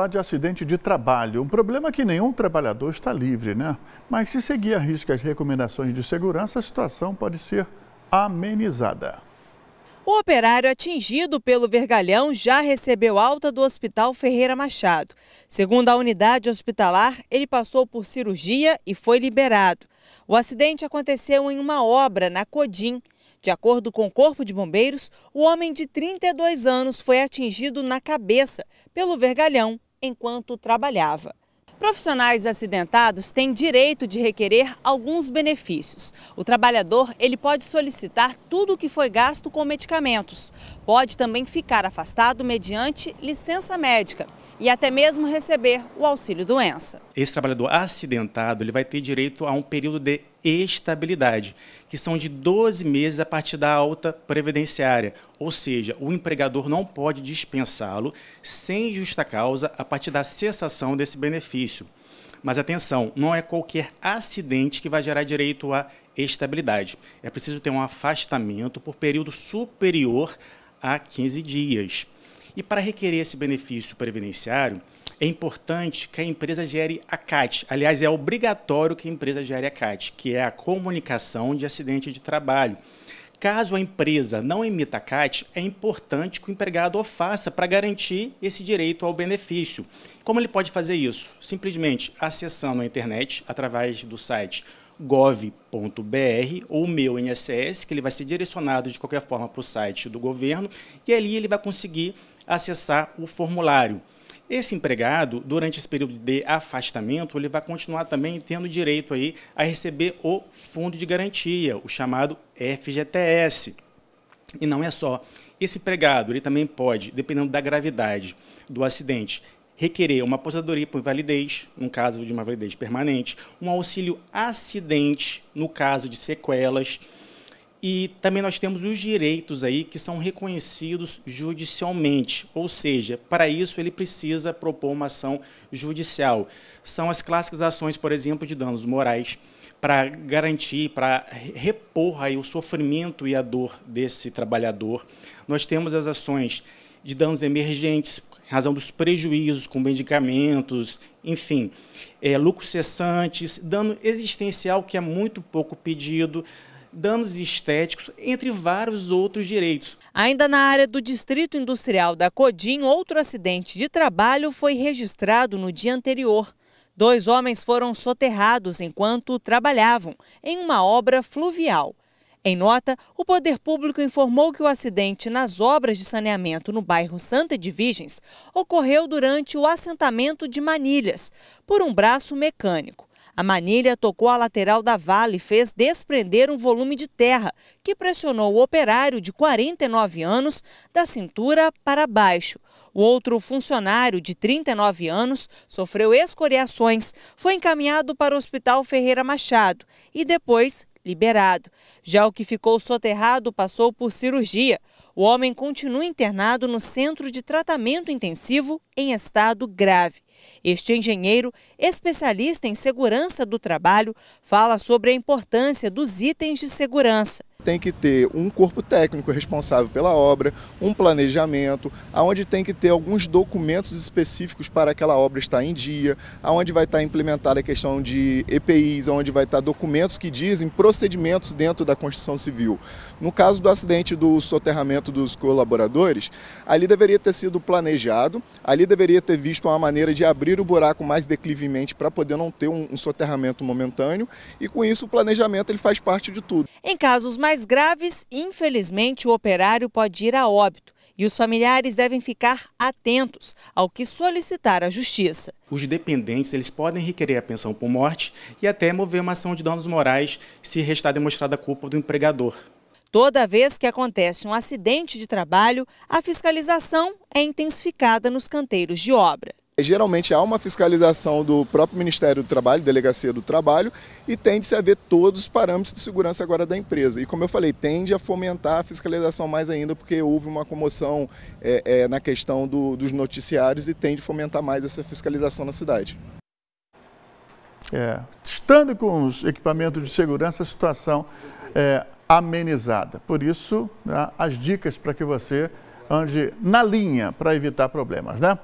falar de acidente de trabalho, um problema é que nenhum trabalhador está livre, né? Mas se seguir a risca as recomendações de segurança, a situação pode ser amenizada. O operário atingido pelo vergalhão já recebeu alta do Hospital Ferreira Machado. Segundo a unidade hospitalar, ele passou por cirurgia e foi liberado. O acidente aconteceu em uma obra na Codim. De acordo com o Corpo de Bombeiros, o homem de 32 anos foi atingido na cabeça pelo vergalhão enquanto trabalhava. Profissionais acidentados têm direito de requerer alguns benefícios. O trabalhador ele pode solicitar tudo o que foi gasto com medicamentos. Pode também ficar afastado mediante licença médica e até mesmo receber o auxílio doença. Esse trabalhador acidentado ele vai ter direito a um período de estabilidade, que são de 12 meses a partir da alta previdenciária, ou seja, o empregador não pode dispensá-lo sem justa causa a partir da cessação desse benefício. Mas atenção, não é qualquer acidente que vai gerar direito à estabilidade. É preciso ter um afastamento por período superior a 15 dias. E para requerer esse benefício previdenciário, é importante que a empresa gere a CAT. Aliás, é obrigatório que a empresa gere a CAT, que é a comunicação de acidente de trabalho. Caso a empresa não emita a CAT, é importante que o empregado o faça para garantir esse direito ao benefício. Como ele pode fazer isso? Simplesmente acessando a internet através do site gov.br ou meu INSS, que ele vai ser direcionado de qualquer forma para o site do governo, e ali ele vai conseguir acessar o formulário. Esse empregado, durante esse período de afastamento, ele vai continuar também tendo direito aí a receber o fundo de garantia, o chamado FGTS. E não é só. Esse empregado, ele também pode, dependendo da gravidade do acidente, requerer uma aposentadoria por invalidez, no caso de uma invalidez permanente, um auxílio acidente, no caso de sequelas, e também nós temos os direitos aí que são reconhecidos judicialmente, ou seja, para isso ele precisa propor uma ação judicial. São as clássicas ações, por exemplo, de danos morais, para garantir, para repor aí o sofrimento e a dor desse trabalhador. Nós temos as ações de danos emergentes, razão dos prejuízos com medicamentos, enfim, é, lucros cessantes, dano existencial que é muito pouco pedido, danos estéticos, entre vários outros direitos. Ainda na área do Distrito Industrial da Codim, outro acidente de trabalho foi registrado no dia anterior. Dois homens foram soterrados enquanto trabalhavam em uma obra fluvial. Em nota, o Poder Público informou que o acidente nas obras de saneamento no bairro Santa de Virgens ocorreu durante o assentamento de Manilhas, por um braço mecânico. A manilha tocou a lateral da vala e fez desprender um volume de terra que pressionou o operário de 49 anos da cintura para baixo. O outro funcionário, de 39 anos, sofreu escoriações, foi encaminhado para o Hospital Ferreira Machado e depois liberado. Já o que ficou soterrado passou por cirurgia. O homem continua internado no centro de tratamento intensivo em estado grave. Este engenheiro, especialista em segurança do trabalho, fala sobre a importância dos itens de segurança tem que ter um corpo técnico responsável pela obra, um planejamento, aonde tem que ter alguns documentos específicos para aquela obra estar em dia, aonde vai estar implementada a questão de EPIs, aonde vai estar documentos que dizem procedimentos dentro da construção civil. No caso do acidente do soterramento dos colaboradores, ali deveria ter sido planejado, ali deveria ter visto uma maneira de abrir o buraco mais declivemente para poder não ter um, um soterramento momentâneo e com isso o planejamento ele faz parte de tudo. Em casos mais mais graves, infelizmente, o operário pode ir a óbito e os familiares devem ficar atentos ao que solicitar a justiça. Os dependentes, eles podem requerer a pensão por morte e até mover uma ação de danos morais se restar demonstrada a culpa do empregador. Toda vez que acontece um acidente de trabalho, a fiscalização é intensificada nos canteiros de obra. Geralmente há uma fiscalização do próprio Ministério do Trabalho, Delegacia do Trabalho, e tende-se a ver todos os parâmetros de segurança agora da empresa. E como eu falei, tende a fomentar a fiscalização mais ainda, porque houve uma comoção é, é, na questão do, dos noticiários e tende a fomentar mais essa fiscalização na cidade. É, estando com os equipamentos de segurança, a situação é amenizada. Por isso, né, as dicas para que você ande na linha para evitar problemas, né?